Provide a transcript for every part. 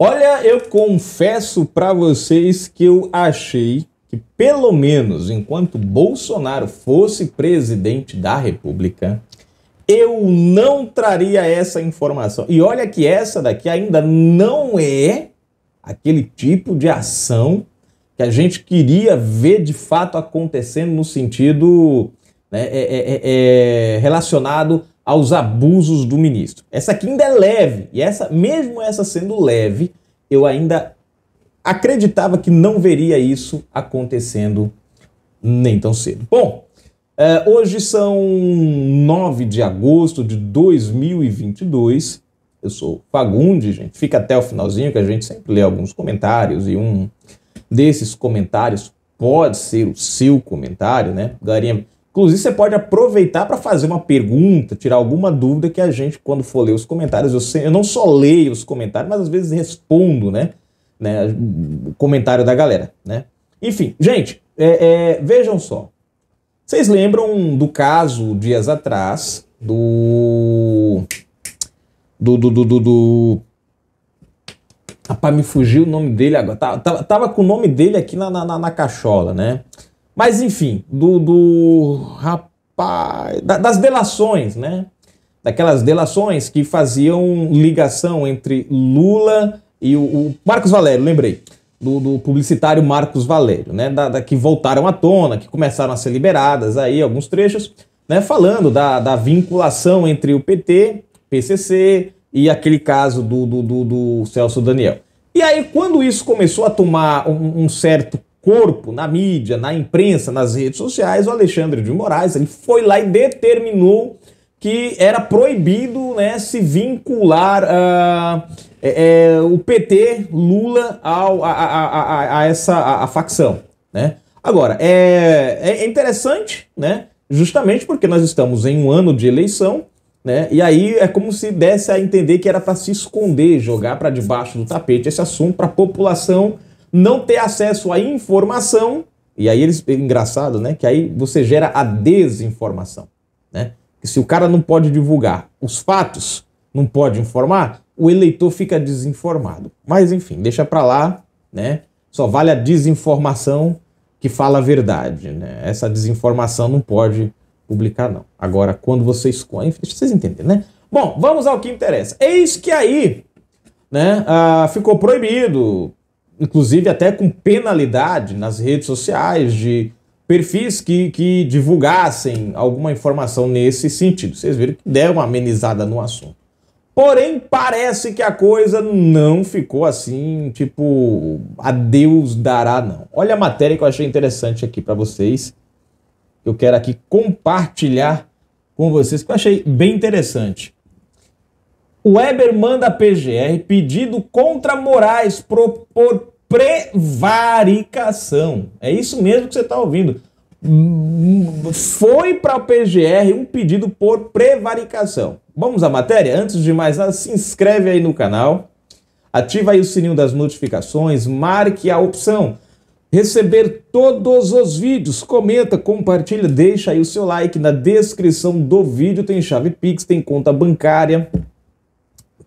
Olha, eu confesso para vocês que eu achei que, pelo menos enquanto Bolsonaro fosse presidente da República, eu não traria essa informação. E olha que essa daqui ainda não é aquele tipo de ação que a gente queria ver de fato acontecendo no sentido né, é, é, é, é relacionado aos abusos do ministro. Essa aqui ainda é leve, e essa, mesmo essa sendo leve, eu ainda acreditava que não veria isso acontecendo nem tão cedo. Bom, eh, hoje são 9 de agosto de 2022. Eu sou Fagundi, gente. Fica até o finalzinho que a gente sempre lê alguns comentários e um desses comentários pode ser o seu comentário, né? Galerinha, Inclusive, você pode aproveitar para fazer uma pergunta, tirar alguma dúvida que a gente, quando for ler os comentários, eu, sei, eu não só leio os comentários, mas às vezes respondo, né? né o comentário da galera, né? Enfim, gente, é, é, vejam só. Vocês lembram do caso, dias atrás, do... Do, do, do, do, do... Rapaz, me fugiu o nome dele agora. Tava, tá, tava, tá, tava, com o nome dele aqui na, na, na cachola, né? Mas enfim, do, do rapaz. Da, das delações, né? Daquelas delações que faziam ligação entre Lula e o, o Marcos Valério, lembrei. Do, do, publicitário Marcos Valério, né? Da, da, que voltaram à tona, que começaram a ser liberadas aí alguns trechos, né? Falando da, da vinculação entre o PT, PCC e aquele caso do, do, do, do Celso Daniel. E aí, quando isso começou a tomar um, um certo corpo na mídia, na imprensa, nas redes sociais, o Alexandre de Moraes ele foi lá e determinou que era proibido né, se vincular uh, é, é, o PT Lula ao, a, a, a, a essa a, facção. Né? Agora, é, é, é interessante, né, justamente porque nós estamos em um ano de eleição, né, e aí é como se desse a entender que era para se esconder, jogar para debaixo do tapete esse assunto para a população não ter acesso à informação, e aí eles, é engraçado, né? Que aí você gera a desinformação, né? Que se o cara não pode divulgar os fatos, não pode informar, o eleitor fica desinformado. Mas enfim, deixa para lá, né? Só vale a desinformação que fala a verdade, né? Essa desinformação não pode publicar não. Agora, quando você escolhe, enfim, vocês entendem, né? Bom, vamos ao que interessa. Eis que aí, né? Ah, ficou proibido inclusive até com penalidade nas redes sociais de perfis que, que divulgassem alguma informação nesse sentido. Vocês viram que deram uma amenizada no assunto. Porém, parece que a coisa não ficou assim, tipo, a Deus dará, não. Olha a matéria que eu achei interessante aqui para vocês. Eu quero aqui compartilhar com vocês, que eu achei bem interessante. Weber manda PGR pedido contra Moraes por, por prevaricação. É isso mesmo que você está ouvindo. Foi para a PGR um pedido por prevaricação. Vamos à matéria? Antes de mais nada, se inscreve aí no canal, ativa aí o sininho das notificações, marque a opção receber todos os vídeos. Comenta, compartilha, deixa aí o seu like. Na descrição do vídeo tem chave Pix, tem conta bancária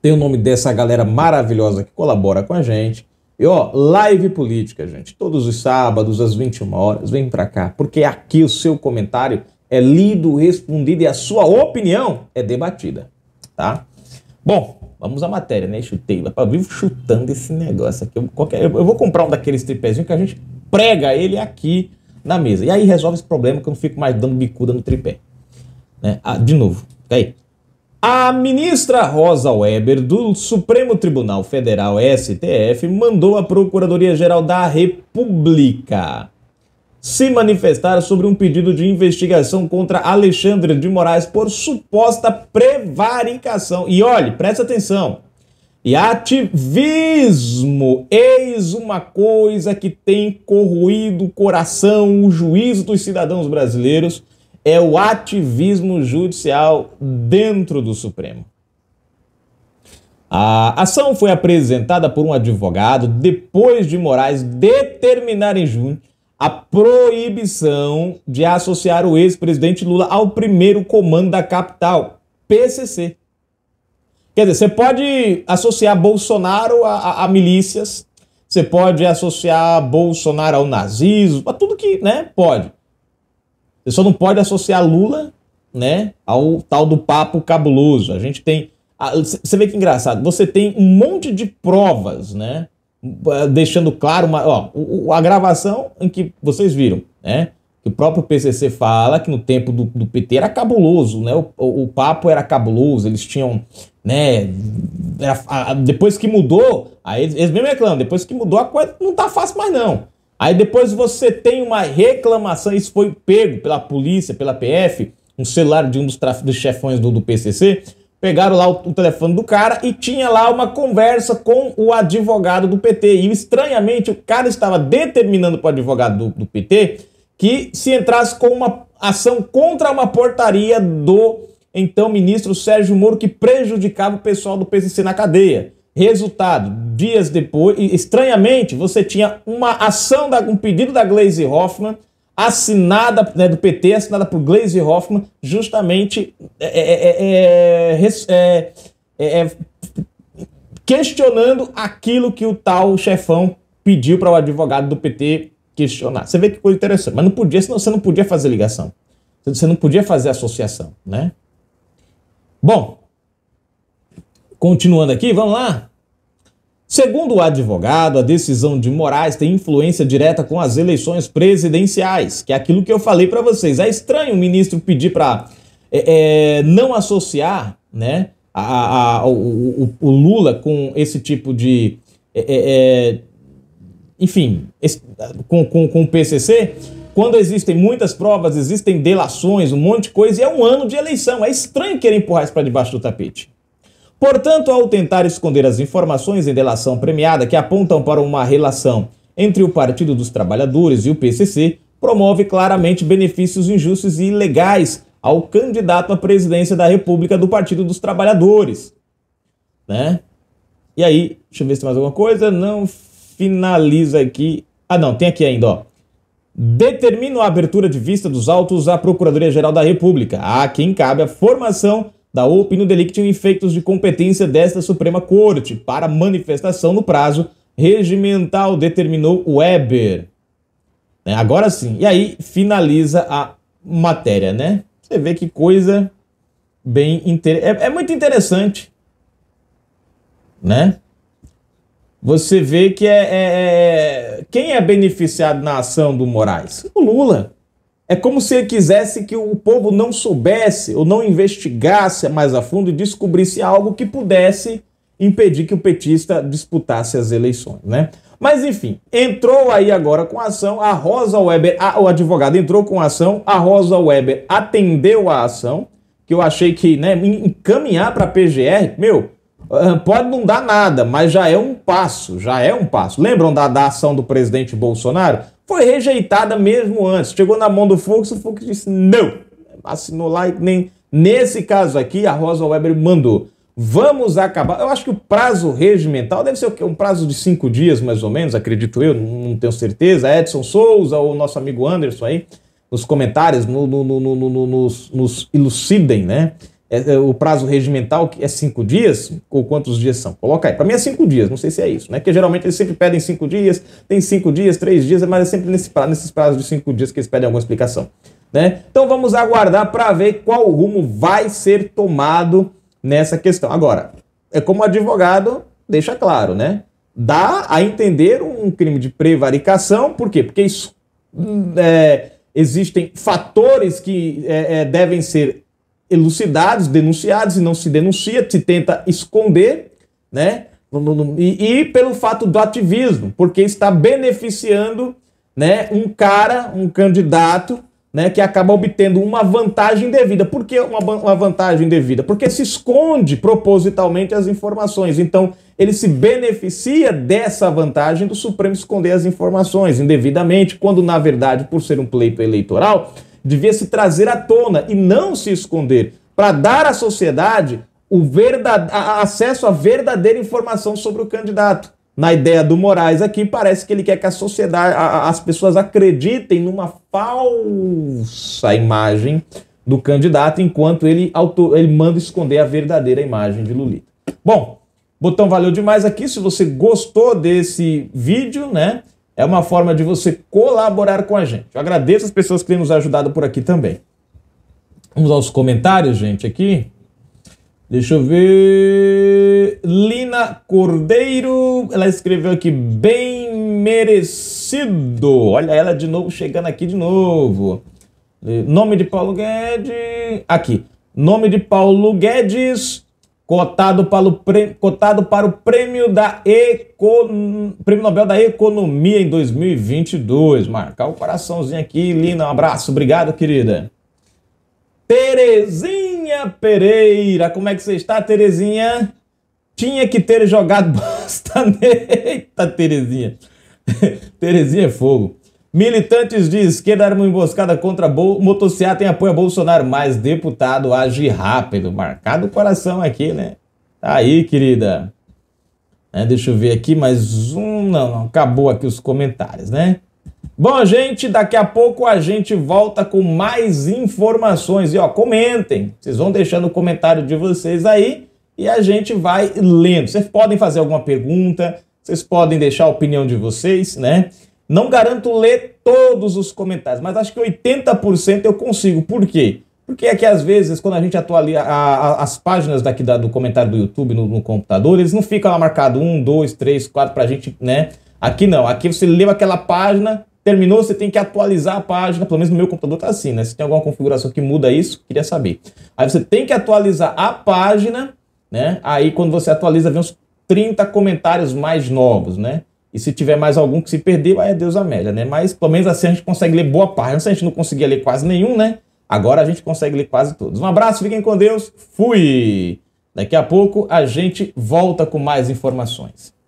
tem o nome dessa galera maravilhosa que colabora com a gente. E ó, live política, gente, todos os sábados às 21 horas, vem para cá, porque aqui o seu comentário é lido, respondido e a sua opinião é debatida, tá? Bom, vamos à matéria, né? Chutei, pra vivo chutando esse negócio aqui. Eu, qualquer, eu vou comprar um daqueles tripézinhos que a gente prega ele aqui na mesa. E aí resolve esse problema que eu não fico mais dando bicuda no tripé. Né? Ah, de novo, tá aí. A ministra Rosa Weber, do Supremo Tribunal Federal STF, mandou a Procuradoria-Geral da República se manifestar sobre um pedido de investigação contra Alexandre de Moraes por suposta prevaricação. E olhe, presta atenção. E ativismo, eis uma coisa que tem corroído o coração, o juízo dos cidadãos brasileiros é o ativismo judicial dentro do Supremo. A ação foi apresentada por um advogado depois de Moraes determinar em junho a proibição de associar o ex-presidente Lula ao primeiro comando da capital, PCC. Quer dizer, você pode associar Bolsonaro a, a, a milícias, você pode associar Bolsonaro ao nazismo, a tudo que, né, pode pessoa não pode associar Lula né, ao tal do papo cabuloso. A gente tem. Você vê que engraçado, você tem um monte de provas, né? Deixando claro uma, ó, a gravação em que vocês viram, né? Que o próprio PCC fala que no tempo do, do PT era cabuloso, né? O, o, o, papo era cabuloso, eles tinham, né? Era, a, depois que mudou, aí eles, eles mesmo reclamam, depois que mudou a coisa não tá fácil mais não. Aí depois você tem uma reclamação, isso foi pego pela polícia, pela PF, um celular de um dos, dos chefões do, do, PCC, pegaram lá o, o, telefone do cara e tinha lá uma conversa com o advogado do PT. E estranhamente o cara estava determinando para o advogado do, do PT que se entrasse com uma ação contra uma portaria do então ministro Sérgio Moro que prejudicava o pessoal do PCC na cadeia. Resultado, dias depois, estranhamente, você tinha uma ação, da, um pedido da Glaze Hoffman, assinada, né, do PT, assinada por Glaze Hoffman, justamente é é é, é, é, é, questionando aquilo que o tal chefão pediu para o advogado do PT questionar. Você vê que coisa interessante, mas não podia, senão você não podia fazer ligação. Você não podia fazer associação, né? Bom, Continuando aqui, vamos lá? Segundo o advogado, a decisão de Moraes tem influência direta com as eleições presidenciais, que é aquilo que eu falei para vocês. É estranho o ministro pedir para é, é, não associar né, a, a, o, o, o, Lula com esse tipo de. É, é, é enfim, esse, com, com, com o PCC, quando existem muitas provas, existem delações, um monte de coisa, e é um ano de eleição. É estranho querer empurrar isso para debaixo do tapete. Portanto, ao tentar esconder as informações em delação premiada que apontam para uma relação entre o Partido dos Trabalhadores e o PCC, promove claramente benefícios injustos e ilegais ao candidato à presidência da República do Partido dos Trabalhadores. Né? E aí, deixa eu ver se tem mais alguma coisa. Não finaliza aqui. Ah, não, tem aqui ainda, ó. Determina a abertura de vista dos autos à Procuradoria-Geral da República, a quem cabe a formação da opinião delictium efeitos de competência desta Suprema Corte para manifestação no prazo regimental, determinou Weber. É, agora sim. E aí finaliza a matéria, né? Você vê que coisa bem inter, É, é muito interessante, né? Você vê que é, é, é quem é beneficiado na ação do Moraes? O Lula. É como se ele quisesse que o povo não soubesse ou não investigasse mais a fundo e descobrisse algo que pudesse impedir que o petista disputasse as eleições, né? Mas enfim, entrou aí agora com a ação, a Rosa Weber, a, o advogado entrou com a ação, a Rosa Weber atendeu a ação, que eu achei que, né, encaminhar para a PGR, meu, ah, pode não dar nada, mas já é um passo, já é um passo. Lembram da, da ação do presidente Bolsonaro? foi rejeitada mesmo antes. Chegou na mão do Fux, o Fux disse não. Assinou lá e nem. Nesse caso aqui, a Rosa Weber mandou. Vamos acabar. Eu acho que o prazo regimental deve ser o quê? Um prazo de cinco dias, mais ou menos, acredito eu, não tenho certeza. Edson Souza ou nosso amigo Anderson aí, nos comentários, no, no, no, nos, nos elucidem, né? é, é, o prazo regimental é cinco dias, ou quantos dias são? Coloca aí. Para mim é cinco dias, não sei se é isso, né? Porque geralmente eles sempre pedem cinco dias, tem cinco dias, três dias, mas é sempre nesse prazo, nesses prazos de cinco dias que eles pedem alguma explicação. Né? Então vamos aguardar para ver qual rumo vai ser tomado nessa questão. Agora, é como advogado, deixa claro, né? Dá a entender um crime de prevaricação, por quê? Porque isso, hum, é, existem fatores que é, é devem ser elucidados, denunciados, e não se denuncia, se tenta esconder, né? E, e pelo fato do ativismo, porque está beneficiando né, um cara, um candidato, né, que acaba obtendo uma vantagem devida. Por que uma, uma vantagem devida, Porque se esconde propositalmente as informações. Então, ele se beneficia dessa vantagem do Supremo esconder as informações indevidamente, quando, na verdade, por ser um pleito eleitoral, devia se trazer à tona e não se esconder, para dar à sociedade o verdade... acesso à verdadeira informação sobre o candidato. Na ideia do Moraes aqui, parece que ele quer que a sociedade, a, as pessoas acreditem numa falsa imagem do candidato, enquanto ele, auto, ele manda esconder a verdadeira imagem de Lulita. Bom, botão valeu demais aqui. Se você gostou desse vídeo, né? É uma forma de você colaborar com a gente. Eu agradeço as pessoas que têm nos ajudado por aqui também. Vamos aos comentários, gente, aqui. Deixa eu ver. Lina Cordeiro, ela escreveu aqui bem merecido. Olha ela de novo chegando aqui de novo. Nome de Paulo Guedes. Aqui. Nome de Paulo Guedes cotado para o prêmio, cotado para o prêmio da Econ... Prêmio Nobel da Economia em 2022. Marcar tá o coraçãozinho aqui, Lina, um abraço, obrigado, querida. Terezinha Pereira, como é que você está, Terezinha? Tinha que ter jogado bosta. Eita, Terezinha. Terezinha é fogo. Militantes de esquerda armam emboscada contra Bol motocicleta em apoio a Bolsonaro, mas deputado age rápido. Marcado o coração aqui, né? Tá aí, querida. É, deixa eu ver aqui mais um. Não, não, acabou aqui os comentários, né? Bom, gente, daqui a pouco a gente volta com mais informações. E ó, comentem. Vocês vão deixando o comentário de vocês aí e a gente vai lendo. Vocês podem fazer alguma pergunta, vocês podem deixar a opinião de vocês, né? Não garanto ler todos os comentários, mas acho que 80% eu consigo. Por quê? Porque é que às vezes, quando a gente atualiza a, a, as páginas daqui da, do comentário do YouTube no, no, computador, eles não ficam lá marcado um, dois, três, quatro pra gente, né? Aqui não. Aqui você leu aquela página, terminou, você tem que atualizar a página. Pelo menos no meu computador tá assim, né? Se tem alguma configuração que muda isso, queria saber. Aí você tem que atualizar a página, né? Aí quando você atualiza, vem uns 30 comentários mais novos, né? E se tiver mais algum que se perder, vai é Deus a média, né? Mas pelo menos assim a gente consegue ler boa parte. Antes a gente não conseguia ler quase nenhum, né? Agora a gente consegue ler quase todos. Um abraço, fiquem com Deus. Fui! Daqui a pouco a gente volta com mais informações.